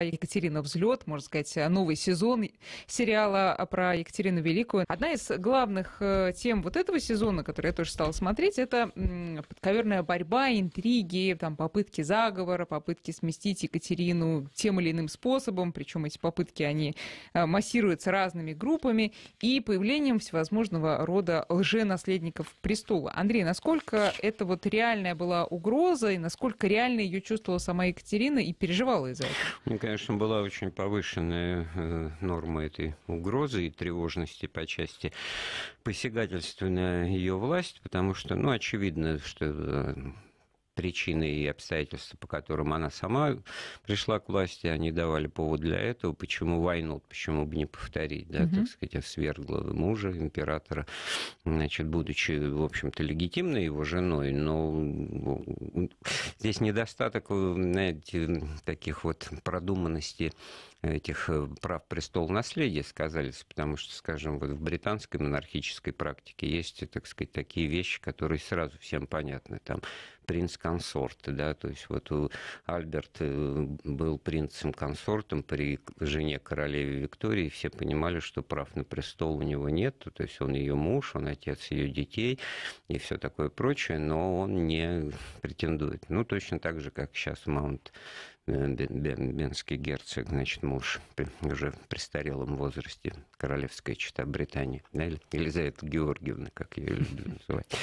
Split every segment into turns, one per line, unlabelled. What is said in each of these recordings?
Екатерина Взлет, можно сказать, э, новый сезон сериала а, про Екатерину Великую. Одна из главных э, тем вот этого сезона, который я тоже стала смотреть, это подковерная борьба, интриги, там попытки заговора, попытки сместить Екатерину тем или иным способом, причем эти попытки, они э, массируются разными группами и появлением всевозможного рода лженаследников престола. Андрей, насколько это вот реальная была угроза и насколько реально ее чувствовала сама Екатерина и переживала из-за этого?
Ну, конечно, была очень повышенная э, норма этой угрозы и тревожности по части посягательства на ее власть, потому что, ну, очевидно, что э, причины и обстоятельства, по которым она сама пришла к власти, они давали повод для этого. Почему войну, почему бы не повторить, да, угу. так сказать, свергла мужа императора, значит, будучи, в общем-то, легитимной его женой, но здесь недостаток, э, знаете, таких вот продуманности этих э, прав престол наследия сказались, потому что, скажем, вот в британской монархической практике есть, так сказать, такие вещи, которые сразу всем понятны. Там принц консорты да, то есть вот у Альберт э, был принцем-консортом при жене королеве Виктории, все понимали, что прав на престол у него нет, то есть он ее муж, он отец ее детей и все такое прочее, но он не претендует. Ну, точно так же, как сейчас Маунт Э, бенский герцог, значит, муж уже в престарелом возрасте, королевская чита Британии, да, Елизавета Георгиевна, как ее люблю называть,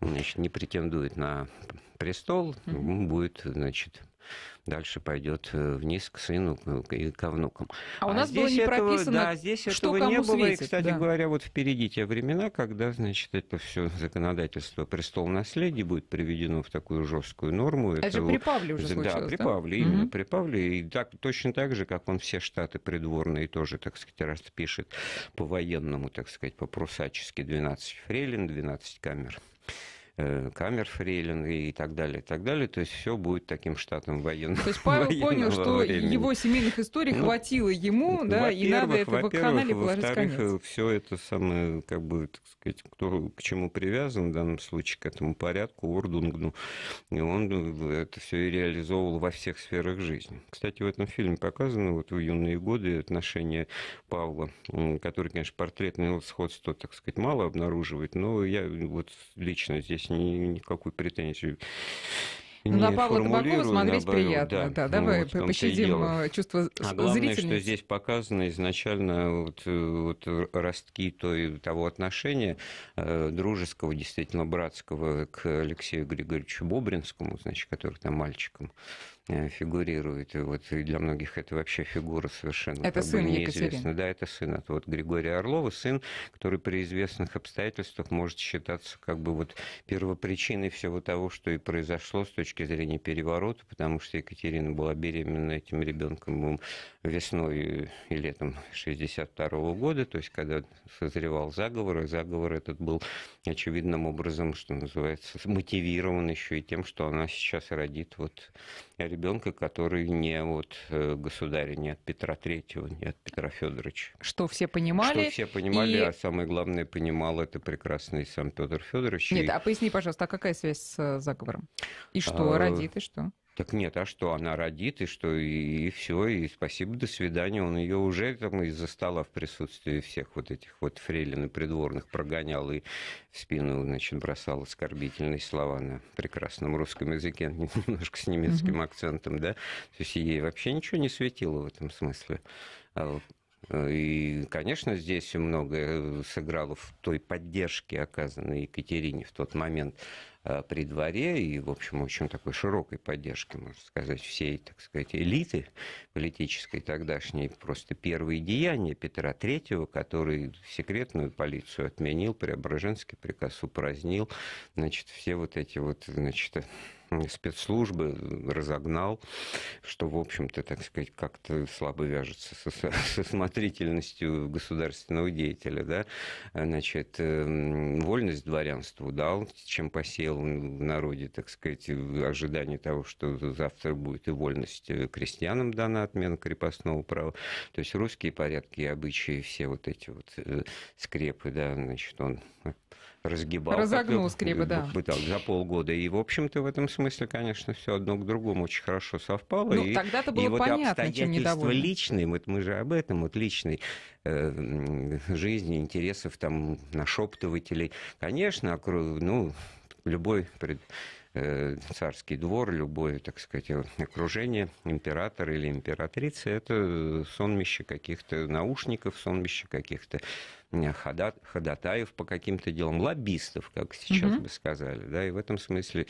значит, не претендует на престол, будет, значит, дальше пойдет э, вниз к сыну и ко внукам. А, у а нас здесь было не этого, прописано, да, здесь что этого не было. Светит, и, кстати да. говоря, вот впереди те времена, когда, значит, это все законодательство престол наследия будет приведено в такую жесткую норму. Это, это же при Павле уже да, случилось, да? при Павле, именно угу. при Павле. И так, точно так же, как он все штаты придворные тоже, так сказать, раз по-военному, так сказать, по-прусачески 12 фрейлин, 12 камер. Э, камер фрейлинга и так далее, и так далее. То есть все будет таким штатным военным. То есть Павел понял, что времени. его
семейных историй ну, хватило ему, да, и надо это в канале положить конец.
все это самое, как бы, так сказать, кто к чему привязан, в данном случае к этому порядку, Ордунгну, и он э, это все и реализовывал во всех сферах жизни. Кстати, в этом фильме показано вот в юные годы отношения Павла, который, конечно, портретное сходство, так сказать, мало обнаруживает, но я вот лично здесь здесь ни, никакой претензии
ну, на Павла Табакова смотреть наоборот, приятно. Да, да ну, давай ну, вот пощадим а, чувство а главное, что здесь
показано изначально вот, э, вот ростки той, того отношения э, дружеского, действительно братского к Алексею Григорьевичу Бобринскому, значит, который там мальчиком Э, фигурирует. И вот для многих это вообще фигура совершенно это как сын бы неизвестна. Да, это сын. Это вот Григория Орлова, сын, который при известных обстоятельствах может считаться как бы вот первопричиной всего того, что и произошло с точки зрения переворота, потому что Екатерина была беременна этим ребенком весной и летом 62 -го года, то есть когда созревал заговор, и заговор этот был очевидным образом, что называется, мотивирован еще и тем, что она сейчас родит вот ребенка, который не от э, государя, не от Петра Третьего, не от Петра Федоровича.
Что все понимали. Что все
понимали, и... а самое главное, понимал это прекрасный сам Петр Федорович. Нет, и... а
поясни, пожалуйста, а какая связь с э, заговором? И что а... родит, и что?
Так нет, а что, она родит, и что, и, и все, и спасибо, до свидания. Он ее уже там из-за стола в присутствии всех вот этих вот фрейлин и придворных прогонял и в спину, значит, бросал оскорбительные слова на прекрасном русском языке, немножко с немецким mm-hmm. акцентом, да. То есть ей вообще ничего не светило в этом смысле. А э, и, конечно, здесь многое э, сыграло в той поддержке, оказанной Екатерине в тот момент. Э, при дворе и, в общем, очень такой широкой поддержки, можно сказать, всей, так сказать, элиты политической тогдашней. Просто первые деяния Петра Третьего, который секретную полицию отменил, Преображенский приказ упразднил, значит, все вот эти вот, значит, спецслужбы э, разогнал, что, в общем-то, так сказать, как-то слабо вяжется со, со смотрительностью государственного деятеля, да, э, значит, эм, вольность дворянству дал, чем посеял в народе, так сказать, ожидание того, что завтра будет и вольность э, крестьянам дана отмена крепостного права, то есть русские порядки и обычаи, все вот эти вот скрепы, да, значит, он разгибал. Разогнул скребы, да. Пытал, за полгода. И, в общем-то, в этом смысле, конечно, все одно к другому очень хорошо совпало. Ну, и, тогда-то было и вот понятно, обстоятельства чем недовольны. личные, вот мы же об этом, вот личной э, жизни, интересов там нашептывателей. Конечно, ну, любой пред Э, царский двор, любое, так сказать, окружение императора или императрицы, это сонмище каких-то наушников, сонмище каких-то ходатаев по каким-то делам, лоббистов, как сейчас угу. бы сказали, да, и в этом смысле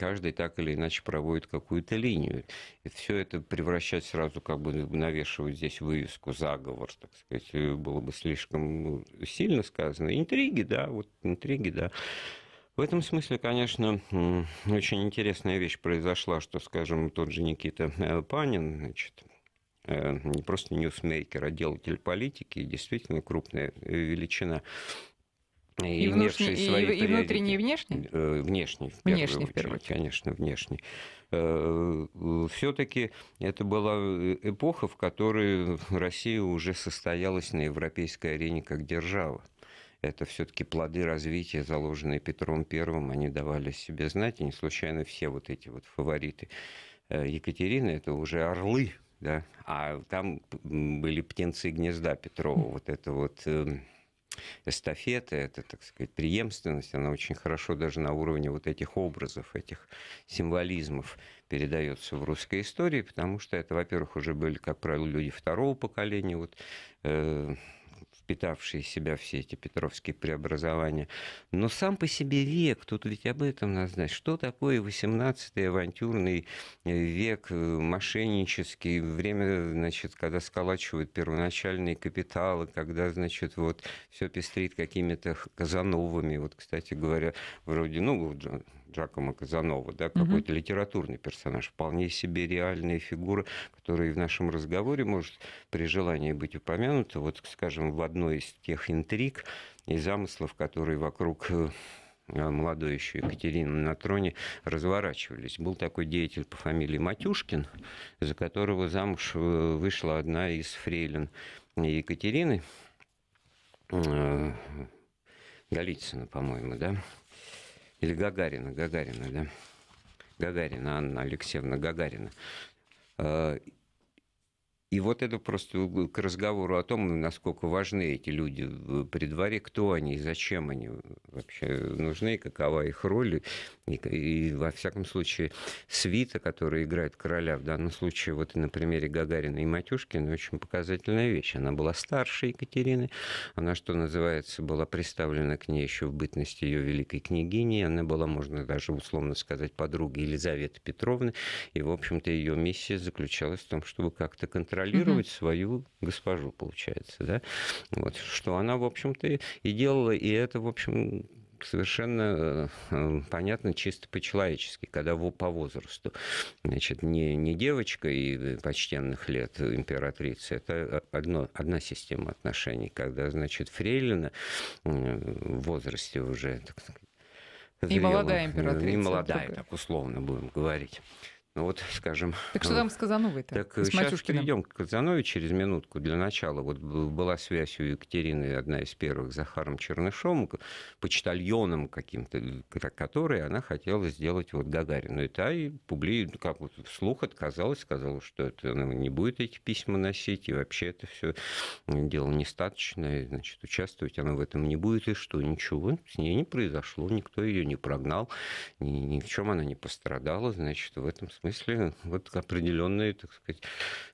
каждый так или иначе проводит какую-то линию. И все это превращать сразу, как бы навешивать здесь вывеску заговор, так сказать, э, было бы слишком э, сильно сказано. Интриги, да, вот интриги, да. В этом смысле, конечно, очень интересная вещь произошла, что, скажем, тот же Никита э, Панин, значит, э, не просто ньюсмейкер, а делатель политики, действительно крупная э, величина. И, и, внешние, и, свои и внутренний, и внешний? Внешний, в первую внешний, очередь, в первую очередь. конечно, внешний. Все-таки это была эпоха, в которой Россия уже состоялась на европейской арене как держава это все-таки плоды развития, заложенные Петром Первым, они давали себе знать, и не случайно все вот эти вот фавориты э, Екатерины, это уже орлы, да, а там были птенцы гнезда Петрова, вот это вот эм, эстафета, это, так сказать, преемственность, она очень хорошо даже на уровне вот этих образов, этих символизмов передается в русской истории, потому что это, во-первых, уже были, как правило, люди второго поколения, вот э, впитавшие в себя все эти петровские преобразования. Но сам по себе век, тут ведь об этом надо знать, что такое 18-й авантюрный э, век, э, мошеннический, время, значит, когда сколачивают первоначальные капиталы, когда, значит, вот все пестрит какими-то казановыми, вот, кстати говоря, вроде, ну, Джакома Казанова, да, какой-то угу. литературный персонаж, вполне себе реальная фигура, которая и в нашем разговоре может при желании быть упомянута. Вот, скажем, в одной из тех интриг и замыслов, которые вокруг э, молодой еще Екатерины на троне, разворачивались. Был такой деятель по фамилии Матюшкин, за которого замуж э, вышла одна из фрейлин Екатерины, э, Голицына, по-моему, да? Или Гагарина, Гагарина, да? Гагарина, Анна Алексеевна Гагарина. Э, и вот это просто к разговору о том, насколько важны эти люди при дворе, кто они и зачем они вообще нужны, какова их роль. И, и во всяком случае, свита, которая играет короля, в данном случае, вот на примере Гагарина и Матюшкина, очень показательная вещь. Она была старше Екатерины, она, что называется, была представлена к ней еще в бытности ее великой княгини, она была, можно даже условно сказать, подругой Елизаветы Петровны, и, в общем-то, ее миссия заключалась в том, чтобы как-то контролировать контролировать угу. свою госпожу, получается, да, вот, что она, в общем-то, и делала, и это, в общем, совершенно э, э, понятно чисто по-человечески, когда по возрасту. Значит, не, не девочка и э, почтенных лет императрицы, это одно, одна система отношений, когда, значит, фрейлина в возрасте уже, так сказать,
зрелых, и молодая императрица. И молодая, так
условно будем говорить. Ну вот, скажем... Так что ну, там с Казановой-то? Так с сейчас э, перейдем к Казановой через минутку. Для начала вот была связь у Екатерины, одна из первых, с Захаром Чернышом, почтальоном каким-то, который она хотела сделать вот Гагарину. И та и публи, как вот вслух отказалась, сказала, что это она ну, не будет эти письма носить, и вообще это все э, дело нестаточное, значит, участвовать она в этом не будет, и что, ничего с ней не произошло, никто ее не прогнал, ни, ни в чем она не пострадала, значит, в этом смысле вот определенные, так сказать,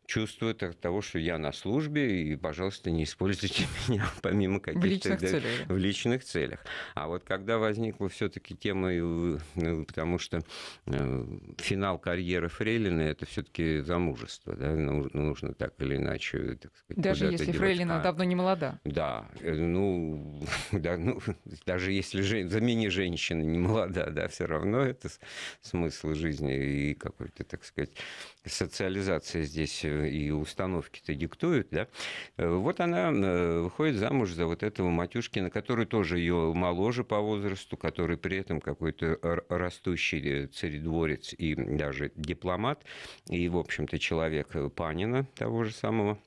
чувствует от того, что я на службе, и, пожалуйста, не используйте меня помимо каких-то... В личных да, целях. В личных целях. А вот когда возникла все таки тема, ну, потому что э, финал карьеры Фрейлина – это все таки замужество, да, ну, нужно так или иначе, так
сказать, Даже если делать. Фрейлина а, давно не молода.
Да, э, ну, да, ну, даже если жен... замени женщина не молода, да, все равно это смысл жизни и какой-то, так сказать, социализация здесь э, и установки-то диктуют, да, э, вот она э, выходит замуж за вот этого Матюшкина, который тоже ее моложе по возрасту, который при этом какой-то растущий э, царедворец и даже дипломат, и, в общем-то, человек Панина того же самого.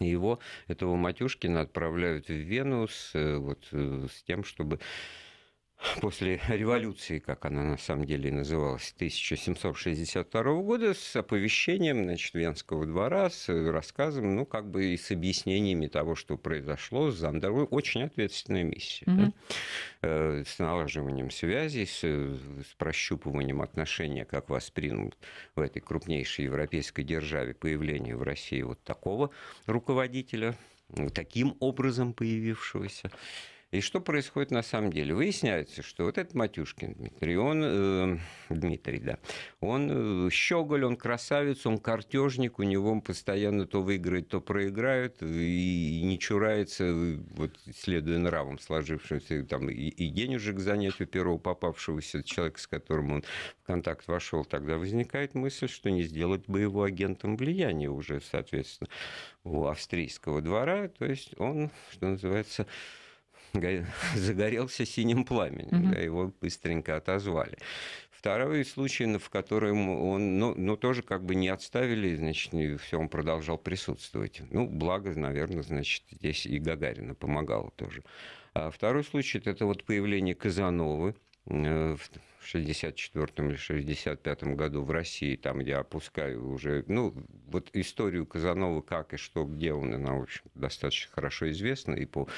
Его, этого Матюшкина, отправляют в Вену с, вот, с тем, чтобы после революции, как она на самом деле называлась, 1762 года, с оповещением значит, Венского двора, с рассказом, ну, как бы и с объяснениями того, что произошло с замдорой. Очень ответственная миссия. Mm-hmm. Да? Э, с налаживанием связей, с, с прощупыванием отношения, как воспримут в этой крупнейшей европейской державе появление в России вот такого руководителя, таким образом появившегося. И что происходит на самом деле? Выясняется, что вот этот Матюшкин Дмитрий, он, э, Дмитрий, да, он э, щеголь, он красавец, он картежник, у него он постоянно то выиграет, то проиграет, и, и не чурается, э, вот следуя нравам сложившимся, там, и, и денежек занять у первого попавшегося человека, с которым он в контакт вошел, тогда возникает мысль, что не сделать бы его агентом влияния уже, соответственно, у австрийского двора, то есть он, что называется, загорелся синим пламенем, угу. да, его быстренько отозвали. Второй случай, ну, в котором он, ну, ну, тоже как бы не отставили, значит, и все, он продолжал присутствовать. Ну, благо, наверное, значит, здесь и Гагарина помогала тоже. А второй случай – это вот появление Казановы э, в 64 или 65 году в России, там я опускаю уже, ну, вот историю Казанова, как и что, где он, она, в общем, достаточно хорошо известна и по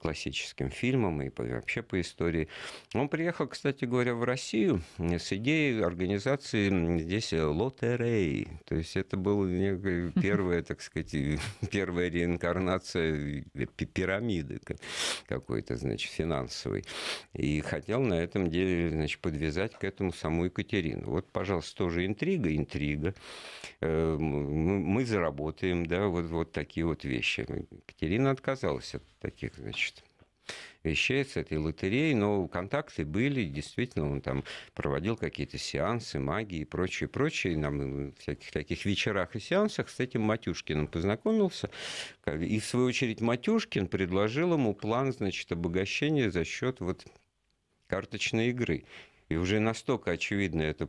классическим фильмам, и по, вообще по истории. Он приехал, кстати говоря, в Россию э, с идеей организации здесь э, лотереи то есть это была первая, так сказать, первая реинкарнация э, пирамиды какой-то, значит, финансовой. И хотел на этом деле, значит, подвести привязать к этому саму Екатерину. Вот, пожалуйста, тоже интрига, интрига. Э, мы заработаем, да, вот, вот такие вот вещи. Екатерина отказалась от таких, значит, вещей с этой лотереей, но контакты были, действительно, он там проводил какие-то сеансы, магии и прочее, прочее. И нам в всяких таких вечерах и сеансах с этим Матюшкиным познакомился. И, в свою очередь, Матюшкин предложил ему план, значит, обогащения за счет вот карточной игры. И уже настолько очевидно это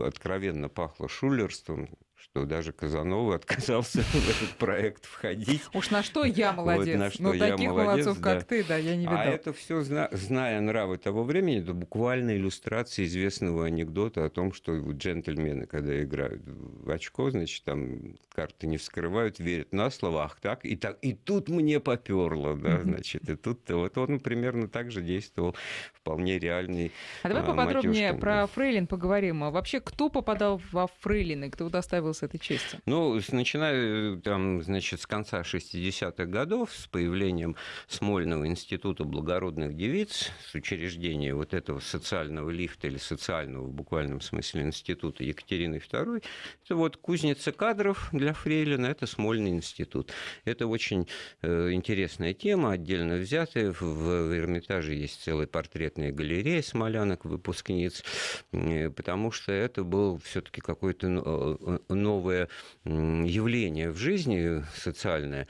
откровенно пахло шулерством, что даже Казанова отказался в этот проект входить.
Уж на что я молодец. Вот на что Но ну, я таких молодец, молодцов, да. как ты, да, я не а видал. А это
все, зная нравы того времени, это буквально иллюстрация известного анекдота о том, что джентльмены, когда играют в очко, значит, там карты не вскрывают, верят на слово, ах так, и, так, и тут мне поперло, да, значит, и тут вот он примерно так же действовал, вполне реальный А давай а, поподробнее матюшкин, про да.
фрейлин поговорим. А вообще, кто попадал во и кто доставил удостоился этой чести?
Ну, начиная э, там, значит, с конца 60-х годов, с появлением Смольного института благородных девиц, с учреждения вот этого социального лифта или социального в буквальном смысле института Екатерины II, это вот кузница кадров для Фрейлина, это Смольный институт. Это очень э, интересная тема, отдельно взятая. В Эрмитаже есть целая портретная галерея смолянок, выпускниц, э, потому что это был все-таки какой-то ну, новое явление в жизни социальное,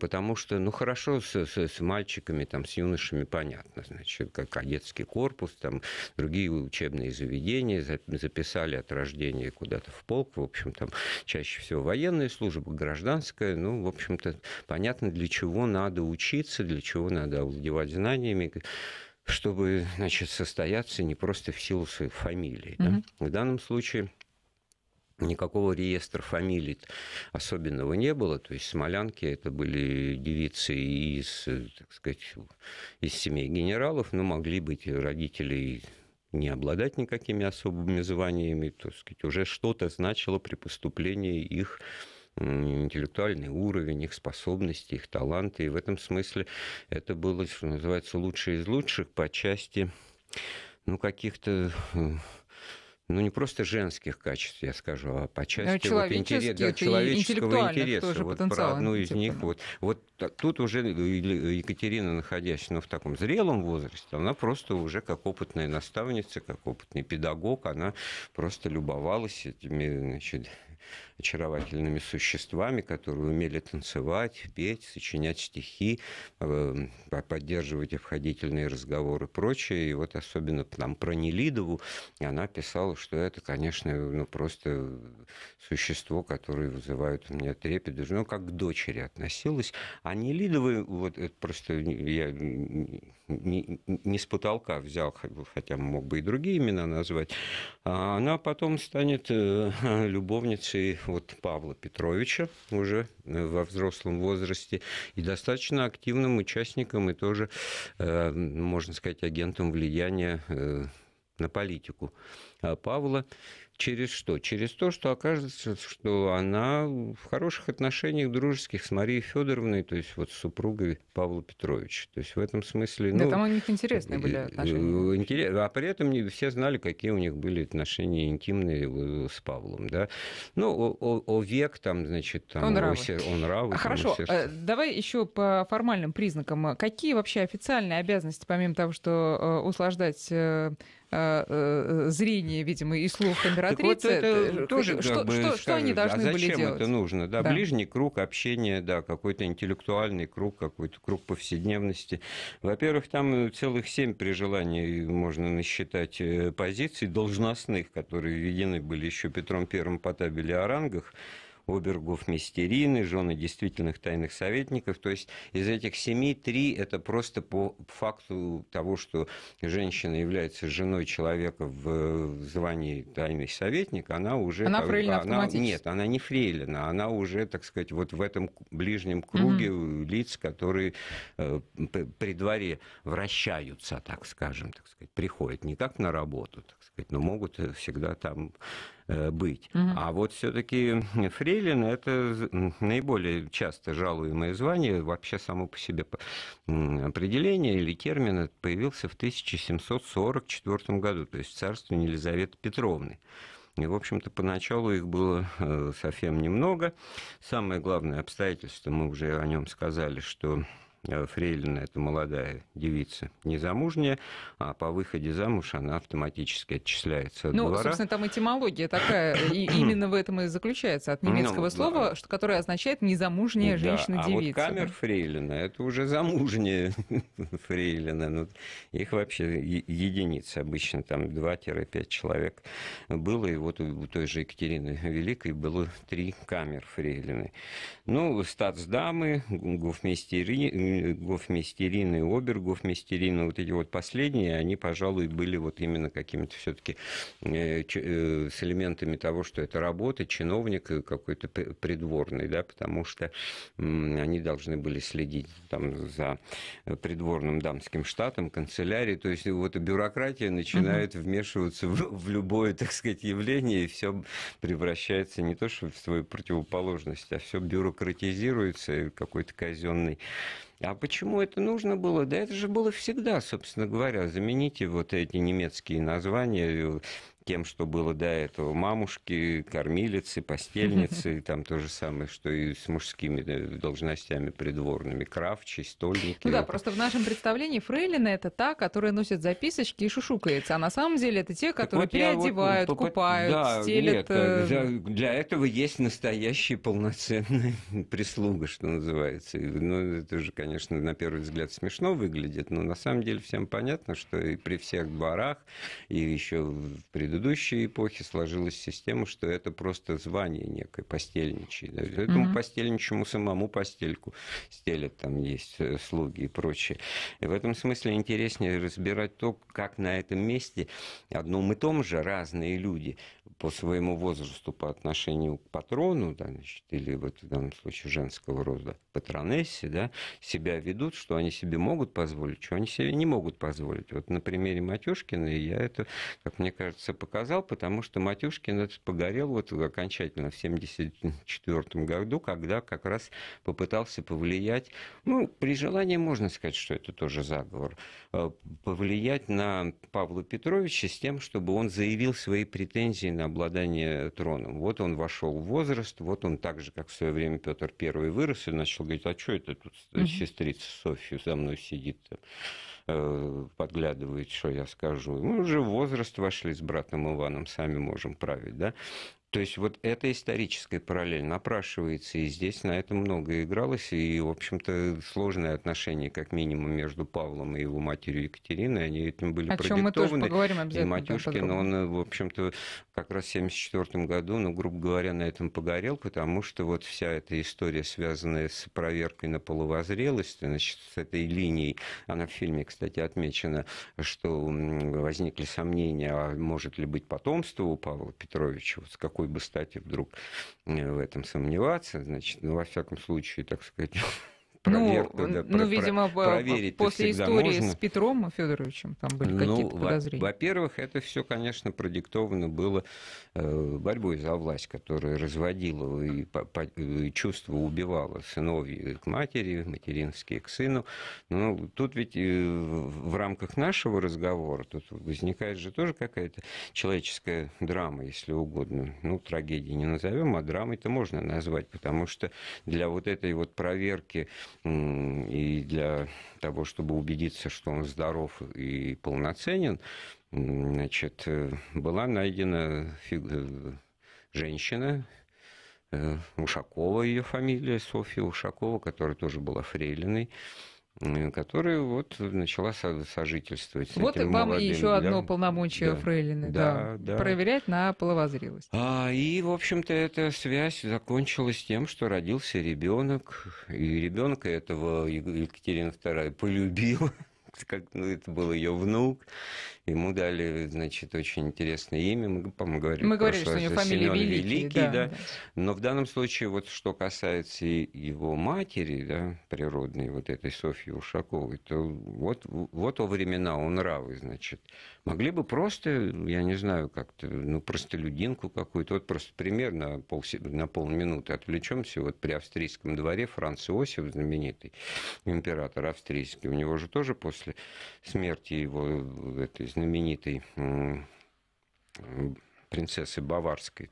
потому что, ну, хорошо с, с, с мальчиками, там, с юношами понятно, значит, как кадетский корпус, там, другие учебные заведения записали от рождения куда-то в полк, в общем, там, чаще всего военная служба, гражданская, ну, в общем-то, понятно, для чего надо учиться, для чего надо овладевать знаниями, чтобы, значит, состояться не просто в силу своей фамилии. Mm-hmm. Да? В данном случае Никакого реестра фамилий особенного не было. То есть смолянки это были девицы из, так сказать, из семей генералов, но могли быть родители не обладать никакими особыми званиями, то сказать, уже что-то значило при поступлении их интеллектуальный уровень, их способности, их таланты. И в этом смысле это было, что называется, лучшее из лучших по части ну, каких-то э, ну не просто женских качеств, я скажу, а по части ну, вот интерес, да, человеческого интереса. Вот про одну из них. Вот, вот тут уже э, Екатерина, находясь ну, в таком зрелом возрасте, она просто уже как опытная наставница, как опытный педагог, она просто любовалась этими значит, очаровательными существами, которые умели танцевать, петь, сочинять стихи, э, поддерживать обходительные разговоры и прочее. И вот особенно там про Нелидову она писала, что это, конечно, ну, просто существо, которое вызывает у меня трепет. Ну, как к дочери относилась. А Нелидовой, вот это просто я не, не с потолка взял, хотя мог бы и другие имена назвать, а она потом станет э, любовницей вот Павла Петровича уже э, во взрослом возрасте и достаточно активным участником и тоже, э, можно сказать, агентом влияния э, на политику а Павла. Через что? Через то, что окажется, что она в хороших отношениях дружеских с Марией Федоровной, то есть вот с супругой Павла Петровича. То есть в этом смысле... Да, ну, там
у них интересные были отношения.
Э, Интерес, а при этом не все знали, какие у них были отношения интимные э, с Павлом, да. Ну, о, о, о век там, значит, там... Он равы. Сер... Он равы а Хорошо, там, э,
давай еще по формальным признакам. Какие вообще официальные обязанности, помимо того, что услаждать Э, э, зрение, видимо, и слух императрицы. Так вот это тоже что, бы, что, что они а должны а зачем были делать? это нужно? Да, да. Ближний
круг общения, да, какой-то интеллектуальный круг, какой-то круг повседневности. Во-первых, там э, целых семь при желании можно насчитать позиций должностных, которые введены были еще Петром Первым по табели о рангах обергов-мистерины, жены действительных тайных советников. То есть из этих семи три – это просто по факту того, что женщина является женой человека в звании тайный советник, она уже... Она фрейлина она, Нет, она не фрейлина, она уже, так сказать, вот в этом ближнем круге угу. лиц, которые э, при дворе вращаются, так скажем, так сказать, приходят не как на работу, так сказать, но могут э, всегда там Э, быть. Угу. А вот все-таки фрейлин – это наиболее часто жалуемое звание, вообще само по себе определение или термин появился в 1744 году, то есть в царстве Елизаветы Петровны. И, в общем-то, поначалу их было э, совсем немного. Самое главное обстоятельство, мы уже о нем сказали, что Э, фрейлина, это молодая девица, незамужняя, а по выходе замуж она автоматически отчисляется от Ну, двора. собственно, там
этимология такая, и именно в этом и заключается, от ну, немецкого ну, слова, да. что, которое означает «незамужняя женщина-девица». а вот камер
фрейлина, это уже замужняя фрейлина, ну, их вообще единицы обычно, там 2-5 человек было, и вот у той же Екатерины Великой было три камер фрейлины. Ну, статсдамы, гофмейстеры, гофмейстерины и обергофмейстерины, вот эти вот последние, они, пожалуй, были вот именно какими-то все-таки э, э, с элементами того, что это работа, чиновник э, какой-то придворный, да, потому что они должны были следить там за придворным дамским штатом, канцелярией, то есть вот бюрократия начинает угу. вмешиваться в, в любое, так сказать, явление, и все превращается не то, что в свою противоположность, а все бюрократизируется, какой-то казенный а почему это нужно было? Да это же было всегда, собственно говоря. Замените вот эти немецкие названия э, тем, что было до этого. Мамушки, кормилицы, постельницы, там то же самое, что и с мужскими э, должностями придворными, кравчи, стольники. Ну да,
просто в нашем представлении фрейлина – это та, которая носит записочки и шушукается, а на самом деле это те, которые вот ну, переодевают, купают, стелят. для, э, э,
для этого есть настоящая полноценная прислуга, что называется. Ну, это же, конечно, на первый взгляд смешно выглядит, но на самом деле всем понятно, что и при всех дворах, и еще при предыдущей эпохи сложилась система, что это просто звание некое, постельничье. Да? Этому угу. постельничему самому постельку стелят, там есть э, слуги и прочее. И в этом смысле интереснее разбирать то, как на этом месте одном и том же разные люди по своему возрасту, по отношению к патрону, да, значит, или вот в данном случае женского рода патронессе, да, себя ведут, что они себе могут позволить, что они себе не могут позволить. Вот на примере Матюшкина я это, как мне кажется, показал, потому что Матюшкин этот погорел вот окончательно в 1974 году, когда как раз попытался повлиять, ну, при желании можно сказать, что это тоже заговор, э, повлиять на Павла Петровича с тем, чтобы он заявил свои претензии на обладание троном. Вот он вошел в возраст, вот он так же, как в свое время Петр I вырос и начал говорить, а что это тут сестрица Софья за мной сидит? Э, подглядывает, что я скажу. Мы ну, уже в возраст вошли с братом Иваном, сами можем править, да. То есть вот эта историческая параллель напрашивается, и здесь на этом много игралось, и, в общем-то, сложные отношения, как минимум, между Павлом и его матерью Екатериной, они этим были О продиктованы. Чем мы тоже поговорим обязательно. И Матюшкин, он, в общем-то, как раз в 1974 году, ну, грубо говоря, на этом погорел, потому что вот вся эта история, связанная с проверкой на половозрелость, значит, с этой линией, она в фильме, кстати, отмечена, что возникли сомнения, а может ли быть потомство у Павла Петровича, вот с какой какой бы стати вдруг э, в этом сомневаться, значит, ну, во всяком случае, так сказать, проверка. Ну, да, ну про, видимо, проверить после истории можно. с
Петром Федоровичем там были ну, какие-то подозрения. Во-
во-первых, это все, конечно, продиктовано было э, борьбой за власть, которая разводила и, по, и чувство убивала сыновью к матери, материнские к сыну. Ну, тут ведь э, в рамках нашего разговора тут возникает же тоже какая-то человеческая драма, если угодно. Ну, трагедии не назовем, а драмой-то можно назвать, потому что для вот этой вот проверки и для того, чтобы убедиться, что он здоров и полноценен, значит, э, была найдена фиг... Э, женщина, э, Ушакова ее фамилия, Софья Ушакова, которая тоже была фрейлиной, которая вот начала сожительствовать. С вот этим вам молодым, еще да? одно
полномочие да, Фрейлины, да, да, да. проверять на половозрелость.
А, и, в общем-то, эта связь закончилась тем, что родился ребенок, и ребенка этого Екатерина II полюбила, как, ну, это был ее внук, Ему дали, значит, очень интересное имя. Мы, по-моему, говорили, мы говорили что у него фамилия Семен Великий. Великий да, да. да. Но в данном случае, вот что касается его матери, да, природной, вот этой Софьи Ушаковой, то вот, вот о времена, он нравы, значит. Могли бы просто, я не знаю, как-то, ну, простолюдинку какую-то, вот просто примерно пол, на полминуты отвлечемся, вот при австрийском дворе Франц Иосиф, знаменитый император австрийский, у него же тоже после смерти его э, этой знаменитой принцессы Баварской,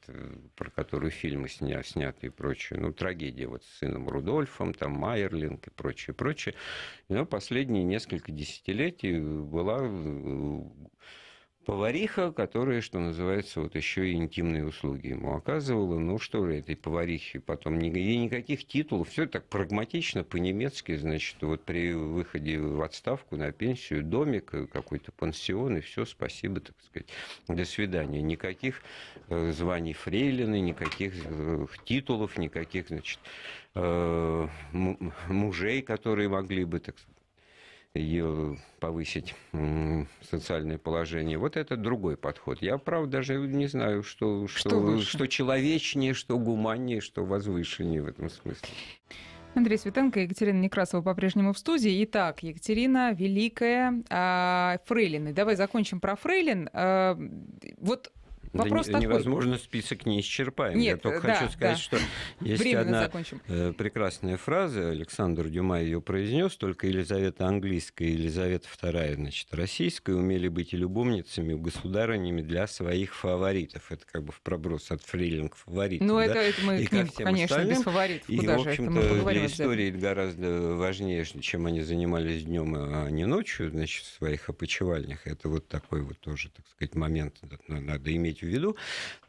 про которую фильмы сня, сняты и прочее. Ну, трагедия вот с сыном Рудольфом, там Майерлинг и прочее, прочее. Но последние несколько десятилетий была э, повариха, которая, что называется, вот еще и интимные услуги ему оказывала. Ну что же, этой поварихе потом ей никаких титулов, все так прагматично, по-немецки, значит, вот при выходе в отставку на пенсию домик, э, какой-то пансион, и все, спасибо, так сказать, до свидания. Никаких э, званий фрейлины, никаких э, титулов, никаких, значит, мужей, которые могли бы, так сказать, ее повысить социальное положение. Вот это другой подход. Я, правда, даже не знаю, что, что, что, что человечнее, что гуманнее, что возвышеннее в этом смысле.
Андрей Светенко и Екатерина Некрасова по-прежнему в студии. Итак, Екатерина Великая, э, Фрейлины. Давай закончим про Фрейлин. Э, вот Вопрос да такой. Невозможно,
список не исчерпаем Нет, Я только э, да, хочу сказать, да. что
есть Временно одна закончим.
Э, прекрасная фраза, Александр Дюма ее произнес, только Елизавета Английская и Елизавета вторая значит, Российская, умели быть и любовницами, и государынями для своих фаворитов. Это как бы в проброс от фрейлинг фаворитов. Ну, да? это, это мы и к ним, конечно, остальным. без фаворитов. И, куда в общем-то, для истории это гораздо важнее, чем они занимались днем, а не ночью, значит, в своих опочивальнях. Это вот такой вот тоже, так сказать, момент. Надо иметь в виду.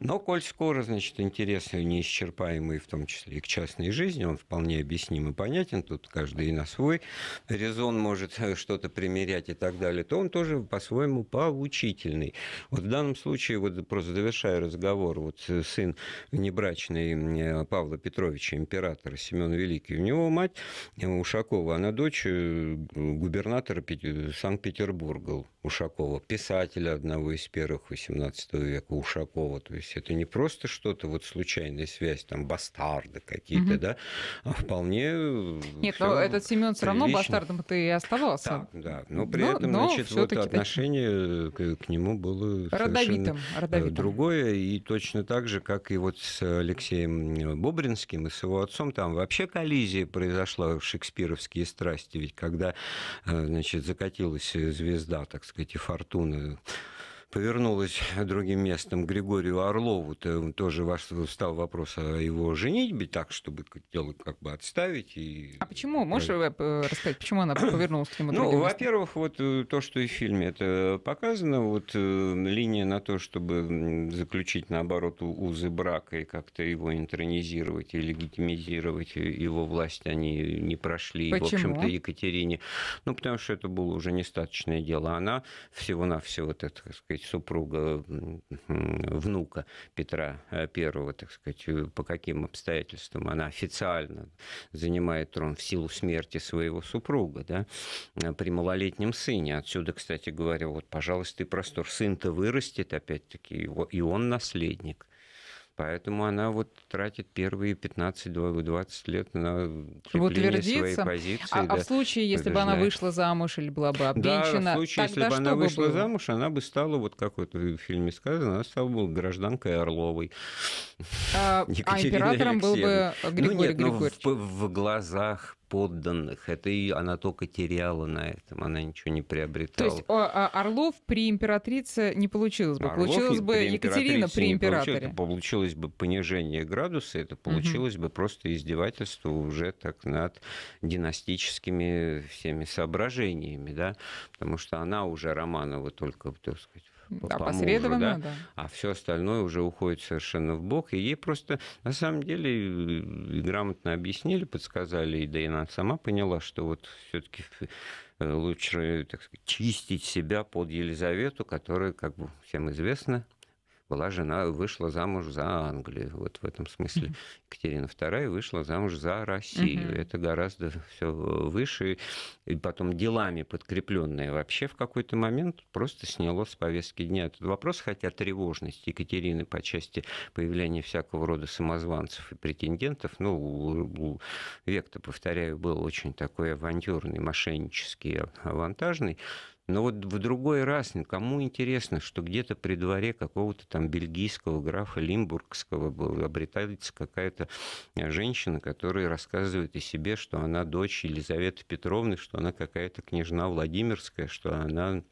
Но коль скоро, значит, интерес неисчерпаемый, в том числе и к частной жизни, он вполне объясним и понятен, тут каждый на свой резон может э, что-то примерять и так далее, то он тоже по-своему поучительный. Вот в данном случае, вот просто завершая разговор, вот э, сын небрачный э, Павла Петровича, императора Семен Великий, у него мать Ушакова, она дочь губернатора Санкт-Петербурга Ушакова, писателя одного из первых XVIII века Ушакова. То есть это не просто что-то вот случайная связь, там бастарды какие-то, угу. да, а вполне... Э, Нет, но этот Семен все равно бастардом
ты и оставался. Да, да. но при но, этом, но значит, вот
отношение э, к, к нему было родовитым, э, родовитым. другое, и точно так же, как и вот с Алексеем Бобринским и с его отцом, там вообще коллизия произошла, шекспировские страсти, ведь когда, значит, закатилась звезда, так сказать, и фортуна повернулась другим местом к Григорию Орлову, то тоже встал вопрос о его женитьбе, так, чтобы дело как бы отставить. И... А
почему? Можешь э, э, рассказать, почему она повернулась к нему Ну,
во-первых, вот э, то, что и в фильме это показано, вот линия на то, чтобы заключить, наоборот, узы брака и как-то его интернизировать и легитимизировать его власть, они не прошли, почему? в общем-то, Екатерине. Ну, потому что это было уже нестаточное дело. Она всего-навсего, так сказать, супруга внука Петра э, первого, так сказать, э, по каким обстоятельствам она официально занимает трон в силу смерти своего супруга, да, э, при малолетнем сыне. Отсюда, кстати говоря, вот, пожалуйста, и простор. Сын-то вырастет, опять-таки, и он наследник. Поэтому она вот тратит первые 15-20 лет на Чтобы утвердиться. своей позиции. А, да, а в случае, если бы она вышла
замуж или была бы обвенчана, да, в случае, если бы она вышла было?
замуж, она бы стала, вот как вот в фильме сказано, она стала бы гражданкой Орловой.
А, а императором Алексеевна. был бы ну, Григорий ну, нет, Григорьевич.
Ну, в, в глазах подданных. Это и она только теряла на этом, она ничего не приобретала. То есть
а Орлов при императрице не получилось бы, Орлов получилось бы при Екатерина при императоре. Получилось,
получилось бы понижение градуса, это получилось угу. бы просто издевательство уже так над династическими всеми соображениями, да, потому что она уже Романова только, так сказать, да, опосредованно, уже, да, да. а все остальное уже уходит совершенно в бок. И ей просто, на самом деле, грамотно объяснили, подсказали, и да сама поняла, что вот все-таки э, лучше так сказать, чистить себя под Елизавету, которая, как бы всем известно, была жена, вышла замуж за Англию. Вот в этом смысле Екатерина II вышла замуж за Россию. Это гораздо все выше. И потом делами подкрепленные вообще в какой-то момент просто сняло с повестки дня этот вопрос, хотя тревожность Екатерины по части появления всякого рода самозванцев и претендентов, ну, у, у Векта, повторяю, был очень такой авантюрный, мошеннический, авантажный. Но вот в другой раз кому интересно, что где-то при дворе какого-то там бельгийского графа Лимбургского был обретается какая-то э, женщина, которая рассказывает о себе, что она дочь Елизаветы Петровны, что она какая-то княжна Владимирская, что она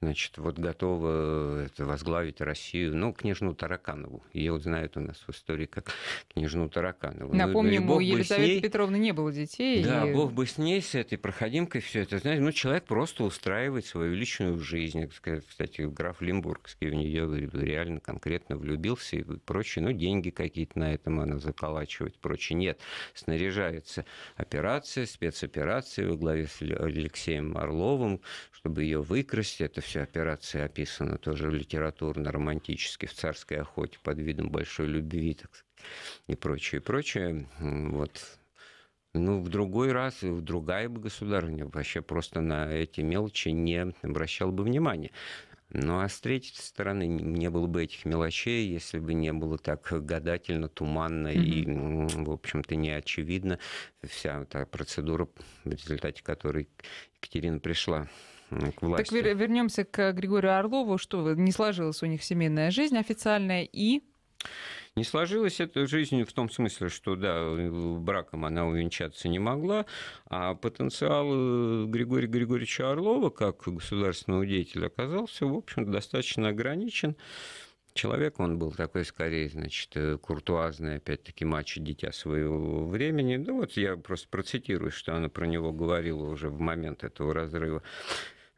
значит, вот готова э, это, возглавить Россию, ну, княжну Тараканову. Ее вот знают у нас в истории как княжну Тараканову. Напомним, ну, у Елизаветы ней...
Петровны не было детей. Да, и... бог
бы с ней, с этой проходимкой все это, знаете, ну, человек просто устраивает свою личную жизнь. Кстати, граф Лимбургский в нее реально конкретно влюбился и прочее. Ну, деньги какие-то на этом она заколачивает, прочее. Нет, снаряжается операция, спецоперация во главе с Алексеем Орловым, чтобы ее выкрасть. Это вся операция описана тоже литературно-романтически в «Царской охоте» под видом большой любви так сказать, и прочее, и прочее. Вот. Ну, в другой раз, в другая бы государыня вообще просто на эти мелочи не обращал бы внимания. Ну, а с третьей стороны, не было бы этих мелочей, если бы не было так гадательно, туманно mm-hmm. и, в общем-то, неочевидно вся та процедура, в результате которой Екатерина пришла к власти.
Так вернемся к Григорию Орлову. Что, не сложилась у них семейная жизнь официальная и...
Не сложилась эта жизнь в том смысле, что, да, браком она увенчаться не могла, а потенциал э, Григория Григорьевича Орлова как государственного деятеля оказался, в общем, достаточно ограничен человек, он был такой, скорее, значит, э, куртуазный, опять-таки, мачо, дитя своего времени. Ну, вот я просто процитирую, что она про него говорила уже в момент этого разрыва.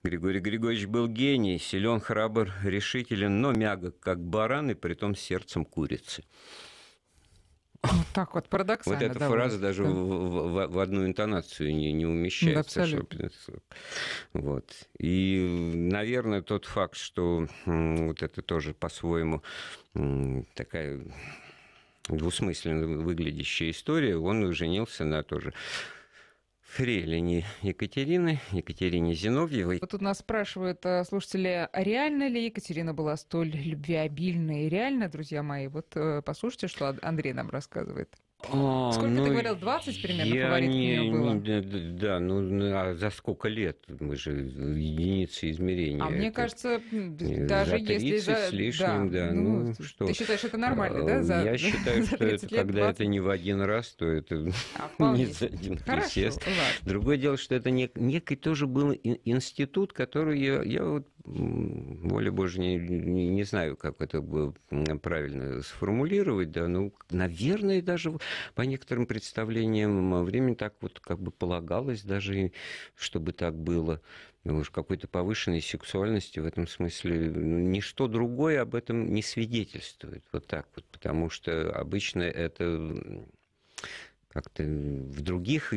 Григорий Григорьевич был гений, силен, храбр, решителен, но мягок, как баран, и при том сердцем курицы.
Вот так вот, парадоксально. Вот эта да, фраза вот, даже да. в,
в, в одну интонацию не, не умещается. Да, абсолютно. вот. И, наверное, тот факт, что вот это тоже по-своему такая двусмысленно выглядящая история, он женился на тоже фрейлине Екатерины, Екатерине Зиновьевой.
Вот тут нас спрашивают а, слушатели, а реально ли Екатерина была столь любвеобильной? реально, друзья мои, вот э, послушайте, что Андрей нам рассказывает. А, сколько ну, ты говорил, 20 примерно я фаворит не, у нее было?
Не, да, ну, ну а за сколько лет? Мы же единицы измерения. А это, мне
кажется, даже за 30 если... За... с лишним,
да. да ну, ну, что? Ты считаешь, это нормально, да? А, за, я считаю, за что это, лет, когда 20? это не в один раз, то это а, не за один Хорошо, присест. Другое дело, что это нек, некий тоже был институт, который я, я вот, воля божья, не, не знаю, как это было правильно сформулировать, да, ну, наверное, даже по некоторым представлениям а, времени так вот как бы полагалось даже, чтобы так было. Ну, уж какой-то повышенной сексуальности в этом смысле ну, ничто другое об этом не свидетельствует. Вот так вот, потому что обычно это как-то в других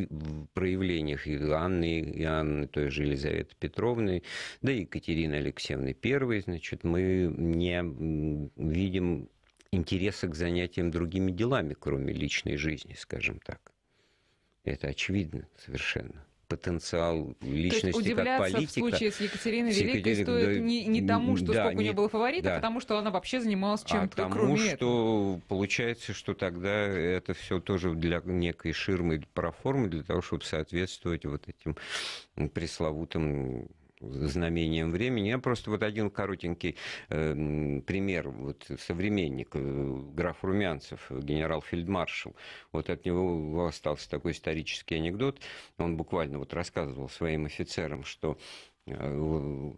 проявлениях и Анны, и Анны той же Елизаветы Петровны, да и Екатерины Алексеевны Первой, значит, мы не видим интереса к занятиям другими делами, кроме личной жизни, скажем так. Это очевидно совершенно потенциал личности То есть как политика. в случае
с Екатериной Великой Екатериной, стоит да, не, не тому, что да, сколько не, у нее было фаворитов, да. а потому что она вообще занималась чем-то а тому, кроме что
этого. получается, что тогда это все тоже для некой ширмы проформы, для того, чтобы соответствовать вот этим пресловутым знамением времени. Я просто вот один коротенький э, пример, вот современник, э, граф Румянцев, генерал-фельдмаршал. Вот от него остался такой исторический анекдот. Он буквально вот рассказывал своим офицерам, что э,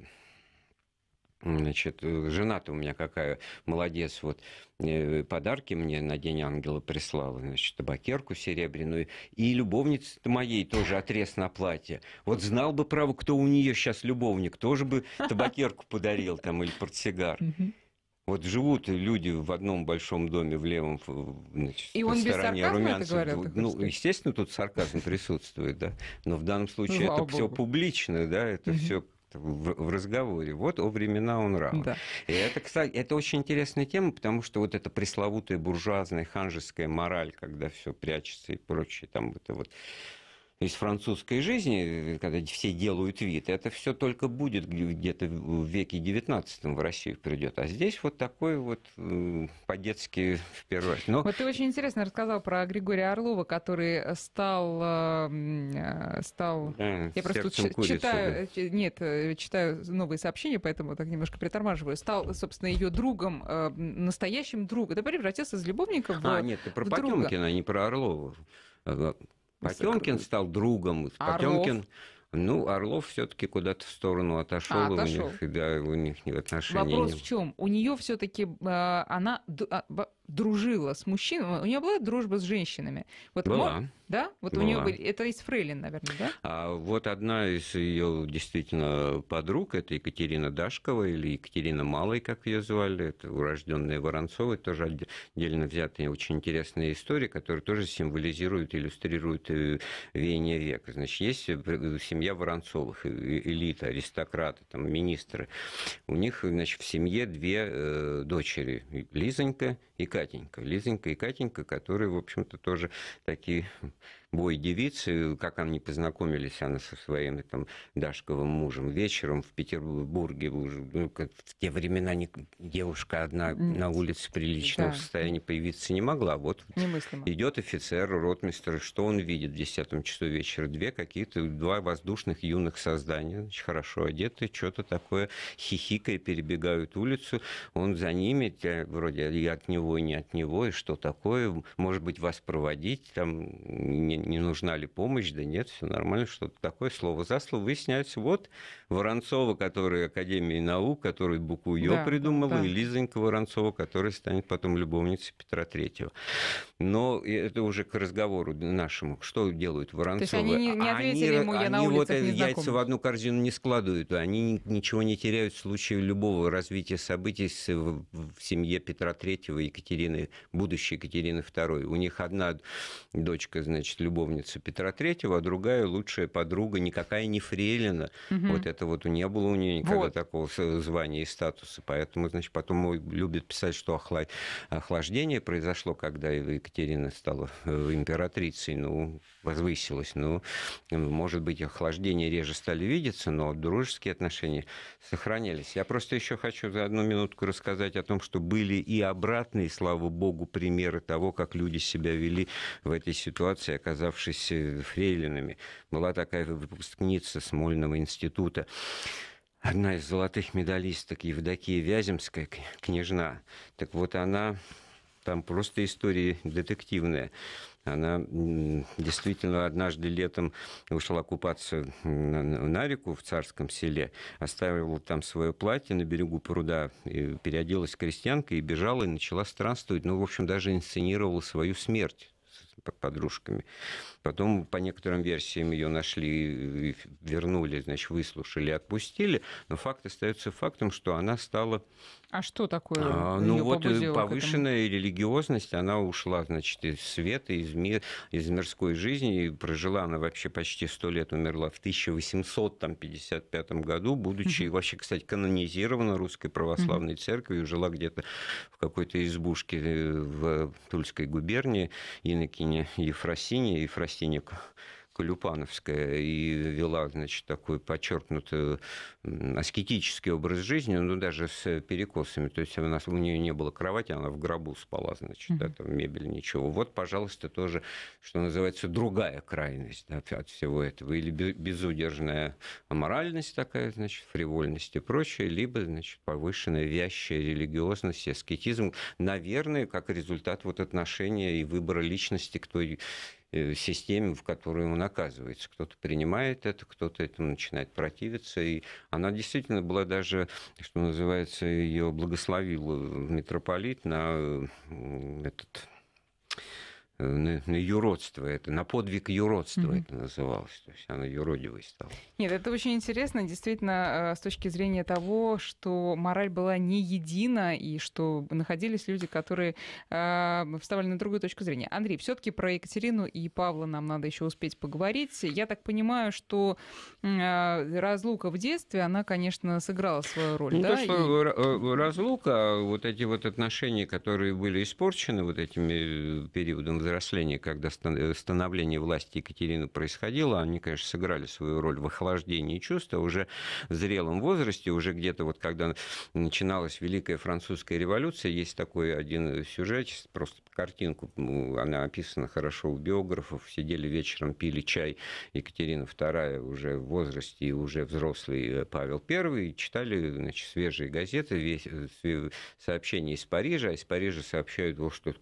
Значит, э, жена-то у меня какая молодец, вот э, подарки мне на День Ангела прислала, значит, табакерку серебряную, и любовница -то моей тоже отрез на платье. Вот знал бы, право, кто у нее сейчас любовник, тоже бы табакерку подарил там или портсигар. Вот живут люди в одном большом доме в левом значит, и он стороне без румянцев. Это говорил, ну, естественно, тут сарказм присутствует, да. Но в данном случае ну, это все публично, да, это все в, в разговоре. Вот о времена он рано. Да. И это, кстати, это очень интересная тема, потому что вот эта пресловутая буржуазная ханжеская мораль, когда все прячется и прочее, там это вот из французской жизни, э, когда все делают вид, это все только будет где-то в веке XIX в Россию придет. А здесь вот такой вот по-детски впервые. Но...
Вот ты очень интересно рассказал про Григория Орлова, который стал... Э, э, стал... Да, Я просто курицы, читаю... Да. Нет, читаю новые сообщения, поэтому так немножко притормаживаю. Стал, собственно, ее другом, настоящим другом. Ты превратился из любовника в А, нет, ты про Потемкина,
а не про Орлова Потемкин стал другом. А Потемкин... Ну, Орлов все-таки куда-то в сторону отошел, а, у них, да, у них не в отношений Вопрос нет. в
чем? У нее все-таки а, она а, дружила с мужчинами, у нее была дружба с женщинами. Вот была. Мор... Да? Вот была. у нее были... Это из Фрейлин, наверное, да?
А вот одна из ее действительно подруг, это Екатерина Дашкова или Екатерина Малой, как ее звали, это урожденная Воронцова, тоже отдельно взятая очень интересная история, которая тоже символизирует, иллюстрирует э, веяние века. Значит, есть э, семья семья Воронцовых, э, э, элита, аристократы, там, министры. У них, значит, в семье две э, дочери, Лизонька и Катенька. Лизонька и Катенька, которые, в общем-то, тоже такие бой девицы, как они познакомились, она со своим там Дашковым мужем вечером в Петербурге, ну, в те времена не, девушка одна на улице приличного да. состояния появиться не могла. А вот идет офицер, ротмистр, что он видит в 10 часу вечера? Две какие-то, два воздушных юных создания, очень хорошо одеты, что-то такое, хихикая перебегают улицу, он за ними, вроде и от него него и не от него, и что такое, может быть, вас проводить, там, не, не нужна ли помощь, да нет, все нормально, что-то такое, слово за слово выясняется. Вот Воронцова, который Академии наук, который букву Ё да, придумала, да. и Лизонька Воронцова, которая станет потом любовницей Петра Третьего. Но это уже к разговору нашему, что делают Воронцовы. То есть они не, а, ответили они, ему, я на улицах вот не э, яйца в одну корзину не складывают, они ничего не теряют в случае любого развития событий в, в семье Петра Третьего и Екатерины, будущей Екатерины II. У них одна дочка, значит, любовница Петра III, а другая лучшая подруга, никакая не Фрелина. Угу. Вот это вот не было у нее никогда вот. такого звания и статуса. Поэтому, значит, потом любят писать, что охлаждение произошло, когда Екатерина стала э, императрицей, ну, возвысилась. Ну, может быть, охлаждение реже стали видеться, но дружеские отношения сохранялись. Я просто еще хочу за одну минутку рассказать о том, что были и обратные и, слава богу, примеры того, как люди себя вели в этой ситуации, оказавшись э, фрейлинами. Была такая выпускница Смольного института, одна из золотых медалисток Евдокия Вяземская, княжна. Так вот она, там просто история детективная она действительно однажды летом ушла купаться на реку в Царском селе, оставила там свое платье на берегу пруда, и переоделась крестьянкой и бежала, и начала странствовать. Ну, в общем, даже инсценировала свою смерть подружками. Потом, по некоторым версиям, ее нашли, вернули, значит, выслушали, отпустили. Но факт остается фактом, что она стала
а что такое? А, ну вот э, повышенная
религиозность, она ушла, значит, из света, из, мир, из мирской жизни, и прожила она вообще почти сто лет, умерла в 1855 году, будучи mm-hmm. вообще, кстати, канонизирована Русской Православной mm-hmm. Церковью, жила где-то в какой-то избушке э, в Тульской губернии, Инокине Ефросине, Ефросинику. Колюпановская и вела, значит, такой подчеркнутый аскетический образ жизни, ну, даже с перекосами. То есть у, нас, у нее не было кровати, она в гробу спала, значит, mm да, там мебель, ничего. Вот, пожалуйста, тоже, что называется, другая крайность да, от всего этого. Или безудержная моральность такая, значит, фривольность и прочее, либо, значит, повышенная вязчая религиозность, аскетизм, наверное, как результат вот отношения и выбора личности к той Э, системе, в которую он оказывается. Кто-то принимает это, кто-то этому начинает противиться. И она действительно была даже, что называется, ее благословил э, митрополит на э, этот Э, на, на юродство это, на подвиг юродства mm-hmm. это называлось. То есть она юродивой стала.
Нет, это очень интересно, действительно, э, с точки зрения того, что мораль была не едина, и что находились люди, которые э, вставали на другую точку зрения. Андрей, все таки про Екатерину и Павла нам надо еще успеть поговорить. Я так понимаю, что э, разлука в детстве, она, конечно, сыграла свою роль, не ну, да? То, что
э, и... разлука, вот эти вот отношения, которые были испорчены вот этими периодом взросления, взросления, когда э, становление власти Екатерины происходило, они, конечно, сыграли свою роль в охлаждении чувства уже в зрелом возрасте, уже где-то вот когда начиналась Великая Французская революция, есть такой один сюжет, просто картинку, ну, она описана хорошо у биографов, сидели вечером, пили чай Екатерина II уже в возрасте уже взрослый э, Павел I, читали значит, свежие газеты, весь, э, сообщения из Парижа, а из Парижа сообщают, что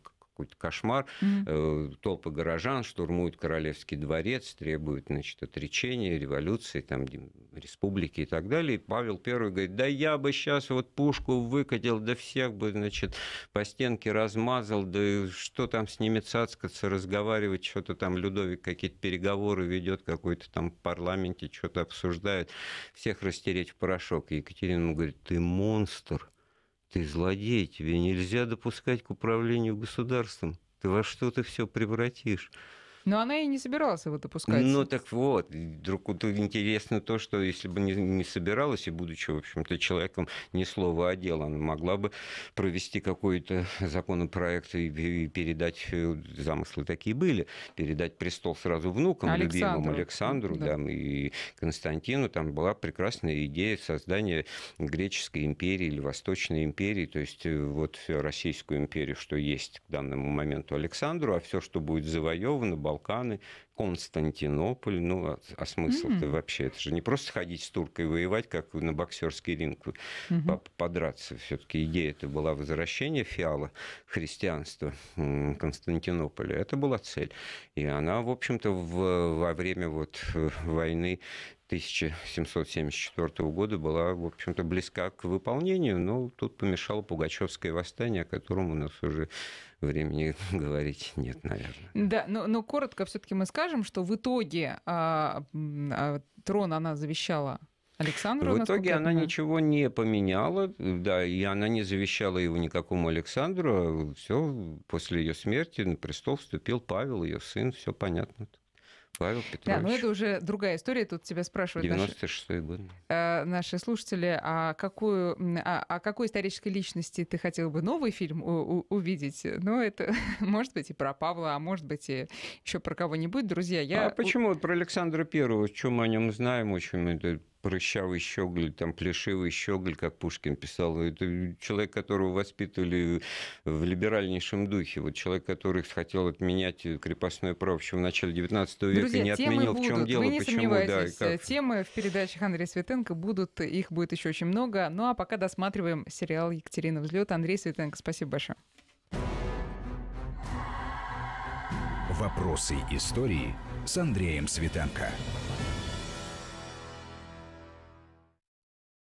какой-то кошмар. Mm-hmm. Толпы горожан штурмуют Королевский дворец, требуют значит, отречения, революции, там, республики и так далее. И Павел I говорит, да я бы сейчас вот пушку выкатил, да всех бы значит, по стенке размазал, да что там с ними цацкаться, разговаривать, что-то там Людовик какие-то переговоры ведет, какой-то там в парламенте что-то обсуждает, всех растереть в порошок. И Екатерина говорит, ты монстр, ты злодей, тебе нельзя допускать к управлению государством. Ты во что ты все превратишь.
Но она и не собиралась его допускать. Ну
так вот, друг, интересно то, что если бы не, не собиралась, и будучи, в общем-то, человеком ни слова о а деле, она могла бы провести какой-то законопроект и, и передать, э, замыслы такие были, передать престол сразу внукам, Александру. любимому Александру да. Да, и Константину. Там была прекрасная идея создания греческой империи или Восточной империи, то есть э, вот Российскую империю, что есть к данному моменту Александру, а все, что будет завоевано, Балканы, Константинополь. Ну, а, а смысл-то mm-hmm. вообще? Это же не просто ходить с туркой воевать, как на боксерский ринг mm-hmm. подраться. Все-таки идея это была возвращение фиала христианства Константинополя. Это была цель. И она, в общем-то, в, во время вот э, войны 1774 года была, в общем-то, близка к выполнению, но тут помешало Пугачевское восстание, о котором у нас уже времени говорить нет, наверное.
Да, но, но коротко все-таки мы скажем, что в итоге а, а, трон она завещала Александру. В итоге она
ничего не поменяла, да, и она не завещала его никакому Александру. А все, после ее смерти на престол вступил Павел, ее сын, все понятно. -то. Павел ну, Петрович. Да, но это
уже другая история, тут тебя спрашивают 96 наши, год. Э, наши слушатели, а какую, а, а какой исторической личности ты хотел бы новый фильм у, у, увидеть? Ну, это может быть и про Павла, а может быть и еще про кого-нибудь, друзья. Я... А почему?
Вот про Александра Первого, чем мы о нем знаем, очень это прыщавый щеголь, там, плешивый щеголь, как Пушкин писал. Это человек, которого воспитывали в либеральнейшем духе. Вот человек, который хотел отменять крепостное право еще в начале 19 века, Друзья, не отменил. Будут. В чем Вы не почему, да. Как... Э,
темы в передачах Андрея Светенко будут, их будет еще очень много. Ну а пока досматриваем сериал «Екатерина взлет». Андрей Светенко, спасибо большое.
Вопросы истории
с Андреем Светенко.